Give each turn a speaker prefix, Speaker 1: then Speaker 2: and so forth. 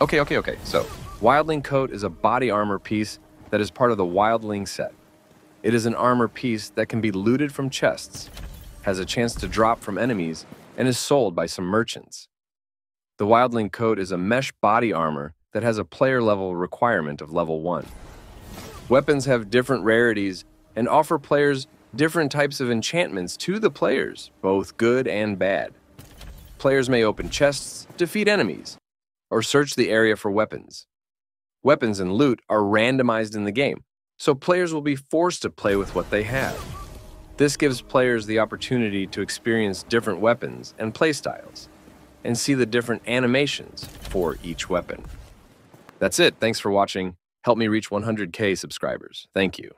Speaker 1: Okay, okay, okay. So, Wildling Coat is a body armor piece that is part of the Wildling set. It is an armor piece that can be looted from chests, has a chance to drop from enemies, and is sold by some merchants. The Wildling Coat is a mesh body armor that has a player level requirement of level 1. Weapons have different rarities and offer players different types of enchantments to the players, both good and bad. Players may open chests, defeat enemies, or search the area for weapons. Weapons and loot are randomized in the game, so players will be forced to play with what they have. This gives players the opportunity to experience different weapons and playstyles, and see the different animations for each weapon. That's it. Thanks for watching. Help me reach 100k subscribers. Thank you.